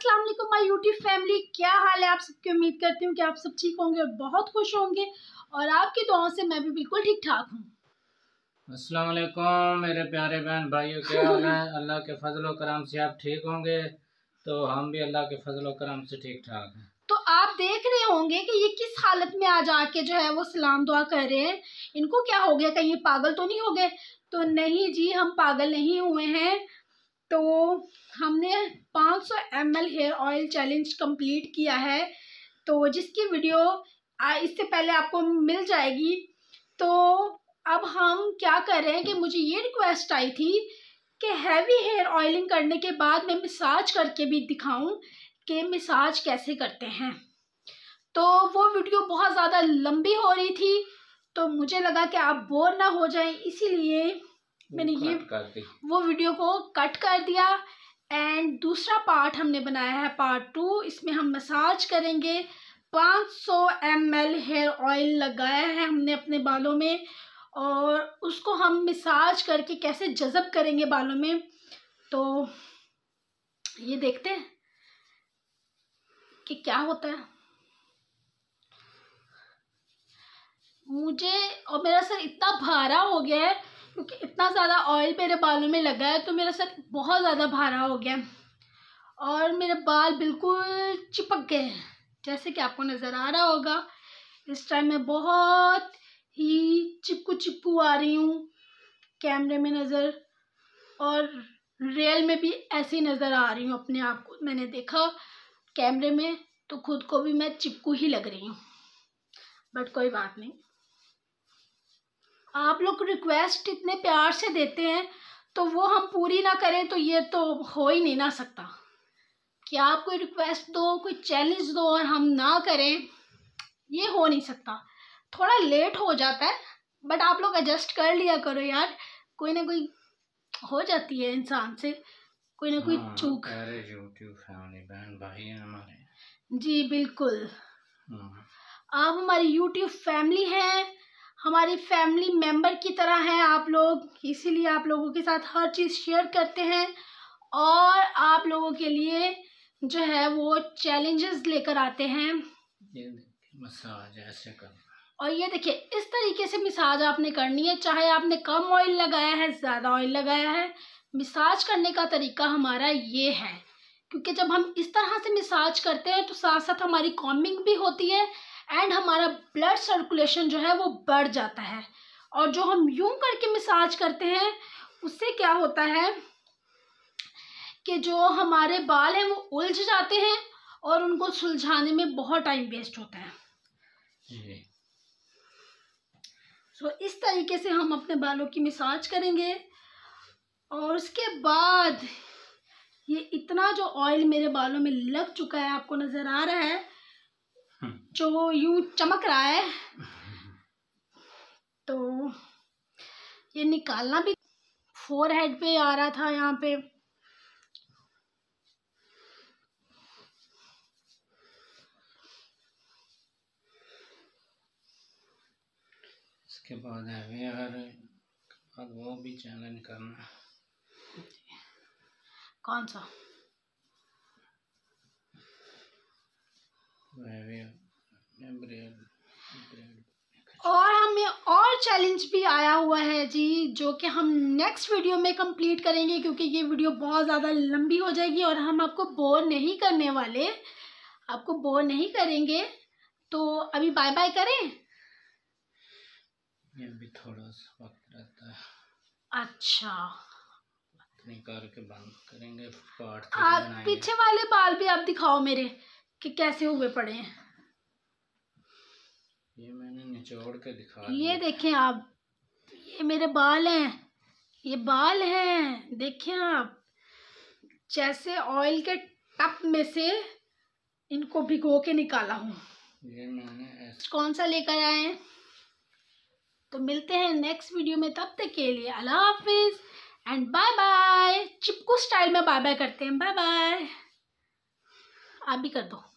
अस्सलाम वालेकुम my YouTube family क्या हाल है आप सबकी उम्मीद करती हूँ कि आप सब ठीक होंगे और बहुत खुश होंगे और आपकी दुआओं से मैं भी बिल्कुल ठीक ठाक हूँ अस्सलाम वालेकुम मेरे प्यारे बहन भाइयों क्या हाल है अल्लाह के फजल करम से आप ठीक होंगे तो हम भी अल्लाह के फजल करम से ठीक ठाक हैं तो आप देख रहे होंगे कि ये किस हालत में आ जाके जो है वो सलाम दुआ कर रहे हैं इनको क्या हो गया कहीं पागल तो नहीं हो गए तो नहीं जी हम पागल नहीं हुए हैं तो हमने 500 सौ हेयर ऑयल चैलेंज कंप्लीट किया है तो जिसकी वीडियो इससे पहले आपको मिल जाएगी तो अब हम क्या कर रहे हैं कि मुझे ये रिक्वेस्ट आई थी कि हैवी हेयर ऑयलिंग करने के बाद मैं मिसाज करके भी दिखाऊं कि मिसाज कैसे करते हैं तो वो वीडियो बहुत ज़्यादा लंबी हो रही थी तो मुझे लगा कि आप बोर ना हो जाएं इसीलिए मैंने ये वो वीडियो को कट कर दिया एंड दूसरा पार्ट हमने बनाया है पार्ट टू इसमें हम मसाज करेंगे 500 सौ एम एल हेयर ऑयल लगाया है हमने अपने बालों में और उसको हम मिसाज करके कैसे जज़ब करेंगे बालों में तो ये देखते हैं कि क्या होता है मुझे और मेरा सर इतना भारा हो गया है क्योंकि इतना ज़्यादा ऑयल मेरे बालों में लगा है तो मेरा सर बहुत ज़्यादा भारा हो गया और मेरे बाल बिल्कुल चिपक गए हैं जैसे कि आपको नज़र आ रहा होगा इस टाइम मैं बहुत ही चिपकू चिपकू आ रही हूँ कैमरे में नज़र और रियल में भी ऐसी नज़र आ रही हूँ अपने आप को मैंने देखा कैमरे में तो खुद को भी मैं चिपकू ही लग रही हूँ बट कोई बात नहीं आप लोग रिक्वेस्ट इतने प्यार से देते हैं तो वो हम पूरी ना करें तो ये तो हो ही नहीं ना सकता कि आप कोई रिक्वेस्ट दो कोई चैलेंज दो और हम ना करें ये हो नहीं सकता थोड़ा लेट हो जाता है बट आप लोग एडजस्ट कर लिया करो यार कोई ना कोई हो जाती है इंसान से कोई ना कोई हाँ, चूक जी बिल्कुल हम्म। आप हमारी यूट्यूब फैमिली हैं हमारी फैमिली मेम्बर की तरह हैं आप लोग इसीलिए आप लोगों के साथ हर चीज़ शेयर करते हैं और आप लोगों के लिए जो है वो चैलेंजेस लेकर आते हैं मसाज ऐसे करना और ये देखिए इस तरीके से मिसाज आपने करनी है चाहे आपने कम ऑयल लगाया है ज़्यादा ऑयल लगाया है मिसाज करने का तरीका हमारा ये है क्योंकि जब हम इस तरह से मिसाज करते हैं तो साथ साथ हमारी कॉमिंग भी होती है एंड हमारा ब्लड सर्कुलेशन जो है वो बढ़ जाता है और जो हम यूं करके मिसाज करते हैं उससे क्या होता है कि जो हमारे बाल हैं वो उलझ जाते हैं और उनको सुलझाने में बहुत टाइम वेस्ट होता है सो so, इस तरीके से हम अपने बालों की मिसाज करेंगे और उसके बाद ये इतना जो ऑयल मेरे बालों में लग चुका है आपको नज़र आ रहा है हम्म। जो यूं चमक रहा है तो ये निकालना भी फोर हेड पे आ रहा था यहाँ पे इसके बाद है वेयर बाद वो भी चैलेंज करना कौन सा और हमें और चैलेंज भी आया हुआ है जी जो कि हम नेक्स्ट वीडियो में कंप्लीट करेंगे क्योंकि ये वीडियो बहुत ज़्यादा लंबी हो जाएगी और हम आपको बोर नहीं करने वाले आपको बोर नहीं करेंगे तो अभी बाय बाय करें ये भी थोड़ा सा वक्त रहता है अच्छा निकाल के बंद करेंगे पार्ट पीछे वाले बाल भी आप दिखाओ मेरे कि कैसे हुए पड़े हैं ये मैंने निचोड़ के दिखा ये देखें आप ये मेरे बाल हैं ये बाल हैं देखें आप जैसे ऑयल के टप में से इनको भिगो के निकाला हूँ कौन सा लेकर आए तो मिलते हैं नेक्स्ट वीडियो में तब तक के लिए अल्लाह हाफिज एंड बाय बाय चिपकू स्टाइल में बाय बाय करते हैं बाय बाय आप भी कर दो